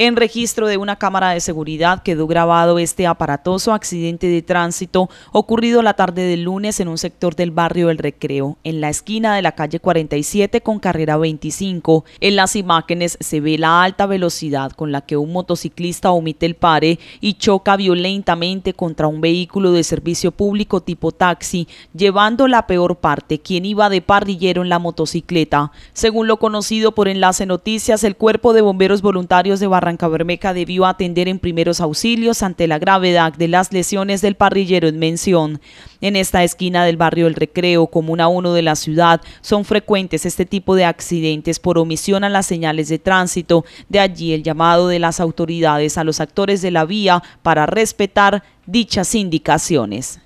En registro de una cámara de seguridad quedó grabado este aparatoso accidente de tránsito ocurrido la tarde del lunes en un sector del barrio El Recreo, en la esquina de la calle 47 con carrera 25. En las imágenes se ve la alta velocidad con la que un motociclista omite el pare y choca violentamente contra un vehículo de servicio público tipo taxi, llevando la peor parte, quien iba de parrillero en la motocicleta. Según lo conocido por Enlace Noticias, el Cuerpo de Bomberos Voluntarios de Barranquilla Bermeja debió atender en primeros auxilios ante la gravedad de las lesiones del parrillero en mención. En esta esquina del barrio El Recreo, comuna 1 de la ciudad, son frecuentes este tipo de accidentes por omisión a las señales de tránsito. De allí el llamado de las autoridades a los actores de la vía para respetar dichas indicaciones.